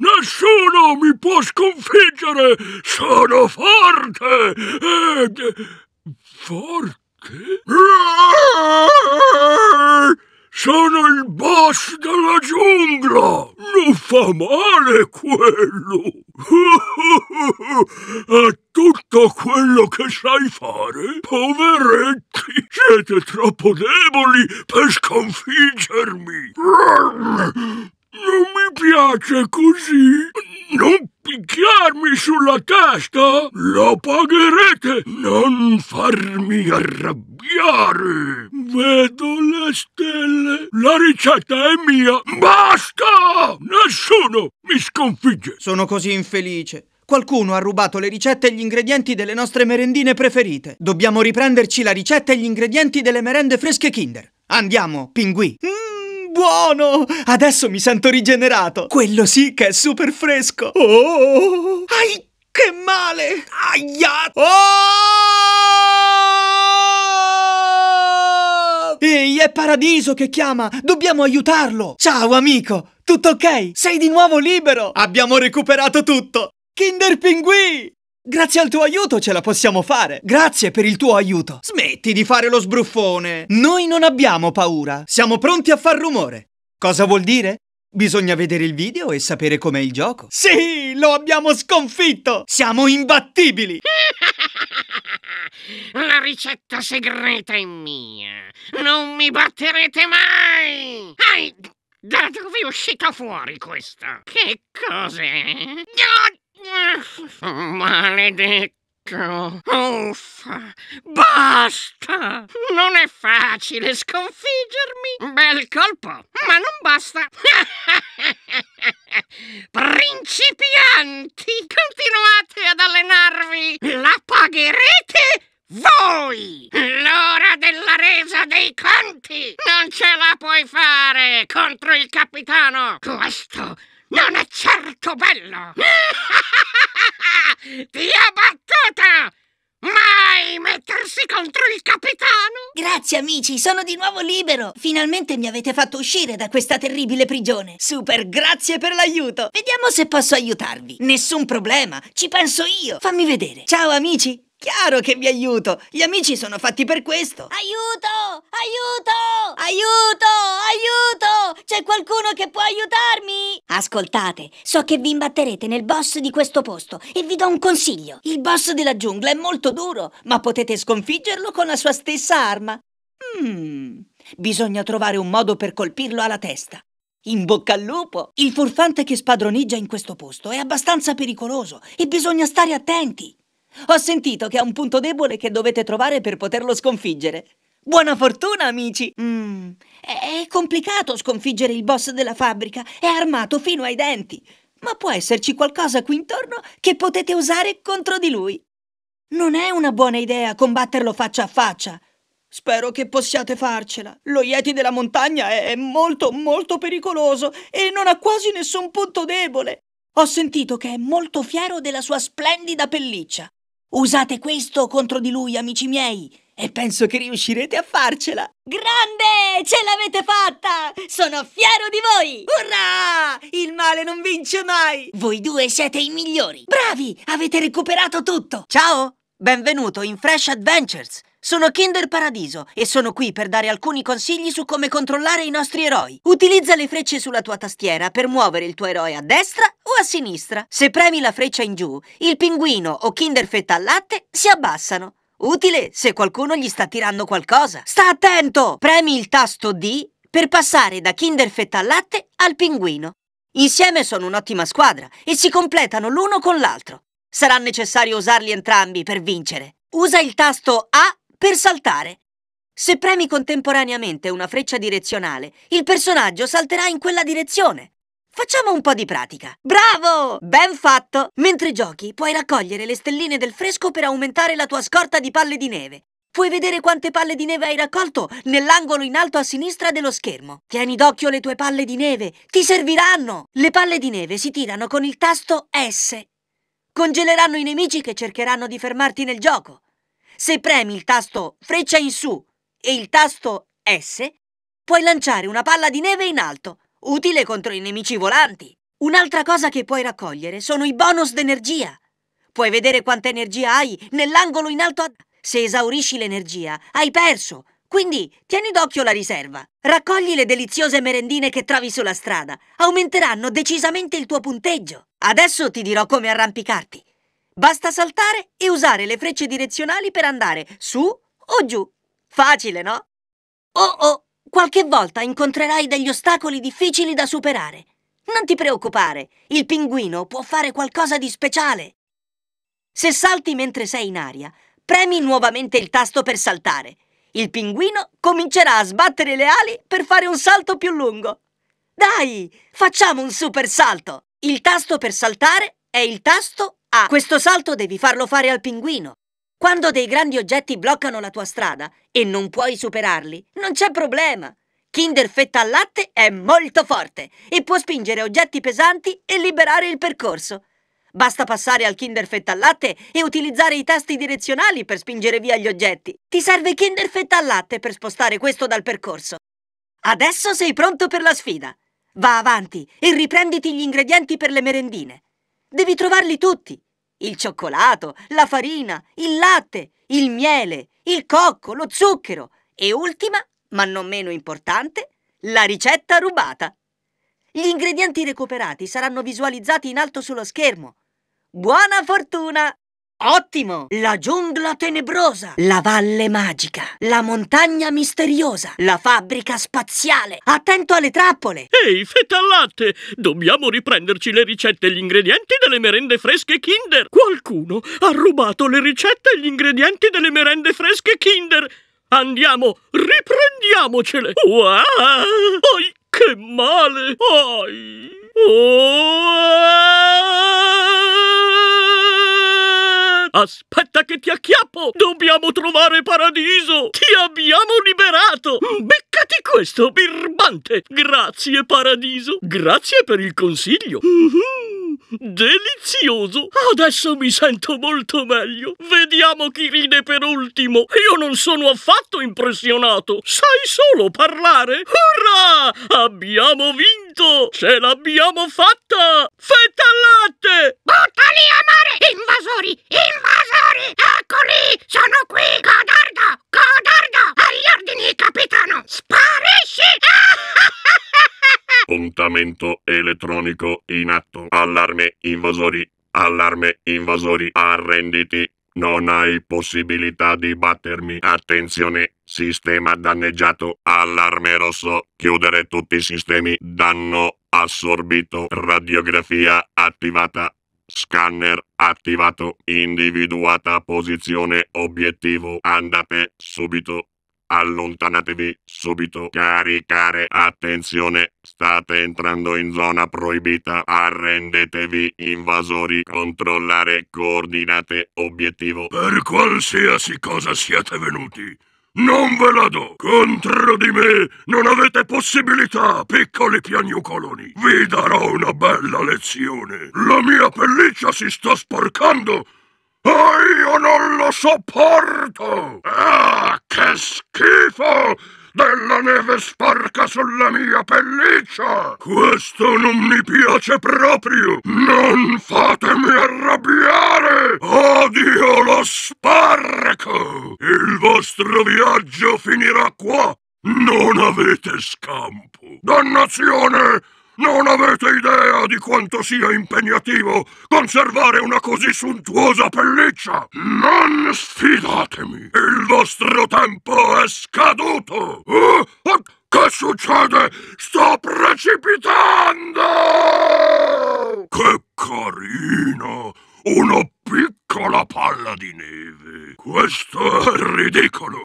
Nessuno mi può sconfiggere! Sono forte! Eh, forte? Sono il boss della giungla! Non fa male quello! È tutto quello che sai fare, poveretti, siete troppo deboli per sconfiggermi! Non mi piace così! Non picchiarmi sulla testa! La pagherete! Non farmi arrabbiare! Vedo le stelle! La ricetta è mia! Basta! Nessuno mi sconfigge! Sono così infelice! Qualcuno ha rubato le ricette e gli ingredienti delle nostre merendine preferite. Dobbiamo riprenderci la ricetta e gli ingredienti delle merende fresche Kinder. Andiamo, pinguì! Mm buono! Adesso mi sento rigenerato. Quello sì che è super fresco. Oh! Ai, che male! Aia! Oh! Ehi, è Paradiso che chiama! Dobbiamo aiutarlo! Ciao, amico! Tutto ok? Sei di nuovo libero! Abbiamo recuperato tutto! Kinder Pinguì! Grazie al tuo aiuto ce la possiamo fare! Grazie per il tuo aiuto! Smetti di fare lo sbruffone! Noi non abbiamo paura! Siamo pronti a far rumore! Cosa vuol dire? Bisogna vedere il video e sapere com'è il gioco. Sì, lo abbiamo sconfitto! Siamo imbattibili! La ricetta segreta è mia! Non mi batterete mai! Ai, da dove è uscita fuori questa? Che cos'è? No! Maledetto! Uffa! Basta! Non è facile sconfiggermi! Bel colpo, ma non basta! Principianti, continuate ad allenarvi! La pagherete voi! L'ora della resa dei conti! Non ce la puoi fare contro il capitano! Questo non è certo bello! Dia battuta! Mai mettersi contro il capitano! Grazie amici, sono di nuovo libero! Finalmente mi avete fatto uscire da questa terribile prigione! Super, grazie per l'aiuto! Vediamo se posso aiutarvi! Nessun problema, ci penso io! Fammi vedere! Ciao amici! Chiaro che vi aiuto! Gli amici sono fatti per questo! Aiuto! Aiuto! Aiuto! Aiuto! C'è qualcuno che può aiutarmi? Ascoltate, so che vi imbatterete nel boss di questo posto e vi do un consiglio. Il boss della giungla è molto duro, ma potete sconfiggerlo con la sua stessa arma. Mmm. Bisogna trovare un modo per colpirlo alla testa. In bocca al lupo! Il furfante che spadroneggia in questo posto è abbastanza pericoloso e bisogna stare attenti. Ho sentito che ha un punto debole che dovete trovare per poterlo sconfiggere. Buona fortuna, amici! Mm, è complicato sconfiggere il boss della fabbrica, è armato fino ai denti, ma può esserci qualcosa qui intorno che potete usare contro di lui. Non è una buona idea combatterlo faccia a faccia. Spero che possiate farcela. Lo Yeti della montagna è molto, molto pericoloso e non ha quasi nessun punto debole. Ho sentito che è molto fiero della sua splendida pelliccia. Usate questo contro di lui, amici miei, e penso che riuscirete a farcela. Grande! Ce l'avete fatta! Sono fiero di voi! Urrà! Il male non vince mai! Voi due siete i migliori! Bravi! Avete recuperato tutto! Ciao! Benvenuto in Fresh Adventures! Sono Kinder Paradiso e sono qui per dare alcuni consigli su come controllare i nostri eroi. Utilizza le frecce sulla tua tastiera per muovere il tuo eroe a destra o a sinistra. Se premi la freccia in giù, il pinguino o Kinder Fetta al latte si abbassano. Utile se qualcuno gli sta tirando qualcosa. Sta attento! Premi il tasto D per passare da Kinder Fetta al latte al pinguino. Insieme sono un'ottima squadra e si completano l'uno con l'altro. Sarà necessario usarli entrambi per vincere. Usa il tasto A per saltare. Se premi contemporaneamente una freccia direzionale, il personaggio salterà in quella direzione. Facciamo un po' di pratica. Bravo! Ben fatto! Mentre giochi, puoi raccogliere le stelline del fresco per aumentare la tua scorta di palle di neve. Puoi vedere quante palle di neve hai raccolto nell'angolo in alto a sinistra dello schermo. Tieni d'occhio le tue palle di neve, ti serviranno! Le palle di neve si tirano con il tasto S. Congeleranno i nemici che cercheranno di fermarti nel gioco. Se premi il tasto freccia in su e il tasto S, puoi lanciare una palla di neve in alto, utile contro i nemici volanti. Un'altra cosa che puoi raccogliere sono i bonus d'energia. Puoi vedere quanta energia hai nell'angolo in alto a... Se esaurisci l'energia, hai perso. Quindi tieni d'occhio la riserva. Raccogli le deliziose merendine che trovi sulla strada. Aumenteranno decisamente il tuo punteggio. Adesso ti dirò come arrampicarti. Basta saltare e usare le frecce direzionali per andare su o giù. Facile, no? Oh oh, qualche volta incontrerai degli ostacoli difficili da superare. Non ti preoccupare, il pinguino può fare qualcosa di speciale. Se salti mentre sei in aria, premi nuovamente il tasto per saltare. Il pinguino comincerà a sbattere le ali per fare un salto più lungo. Dai, facciamo un super salto! Il tasto per saltare è il tasto a. Ah. Questo salto devi farlo fare al pinguino. Quando dei grandi oggetti bloccano la tua strada e non puoi superarli, non c'è problema. Kinder Fetta al latte è molto forte e può spingere oggetti pesanti e liberare il percorso. Basta passare al Kinder Fetta al latte e utilizzare i tasti direzionali per spingere via gli oggetti. Ti serve Kinder Fetta al latte per spostare questo dal percorso. Adesso sei pronto per la sfida. Va avanti e riprenditi gli ingredienti per le merendine. Devi trovarli tutti. Il cioccolato, la farina, il latte, il miele, il cocco, lo zucchero e ultima, ma non meno importante, la ricetta rubata. Gli ingredienti recuperati saranno visualizzati in alto sullo schermo. Buona fortuna! Ottimo! La giungla tenebrosa, la valle magica, la montagna misteriosa, la fabbrica spaziale. Attento alle trappole! Ehi, feta al latte! Dobbiamo riprenderci le ricette e gli ingredienti delle merende fresche Kinder! Qualcuno ha rubato le ricette e gli ingredienti delle merende fresche Kinder! Andiamo, riprendiamocele! Wow! Oh, che male! oh, Oh! che ti acchiappo! Dobbiamo trovare paradiso! Ti abbiamo liberato! Beccati questo, birbante! Grazie, paradiso! Grazie per il consiglio! Mm -hmm delizioso! Adesso mi sento molto meglio. Vediamo chi ride per ultimo. Io non sono affatto impressionato. Sai solo parlare? Hurra! Abbiamo vinto! Ce l'abbiamo fatta! Fetta al latte! Buttali a mare! Invasori! Invasori! Eccoli! Sono qui! Accertamento elettronico in atto. Allarme invasori. Allarme invasori. Arrenditi. Non hai possibilità di battermi. Attenzione. Sistema danneggiato. Allarme rosso. Chiudere tutti i sistemi. Danno assorbito. Radiografia attivata. Scanner attivato. Individuata posizione obiettivo. Andate subito. Allontanatevi subito, cari care. Attenzione, state entrando in zona proibita. Arrendetevi, invasori. Controllare coordinate obiettivo. Per qualsiasi cosa siate venuti. Non ve la do! Contro di me non avete possibilità, piccoli piagnucoloni! Vi darò una bella lezione! La mia pelliccia si sta sporcando! Ai! non lo sopporto! Ah, che schifo! Della neve sporca sulla mia pelliccia! Questo non mi piace proprio! Non fatemi arrabbiare! Odio lo sparco! Il vostro viaggio finirà qua! Non avete scampo! Dannazione! Non avete idea di quanto sia impegnativo conservare una così suntuosa pelliccia! Non sfidatemi! Il vostro tempo è scaduto! Eh? Eh? Che succede? Sto precipitando! Che carino! Una piccola palla di neve! Questo è ridicolo!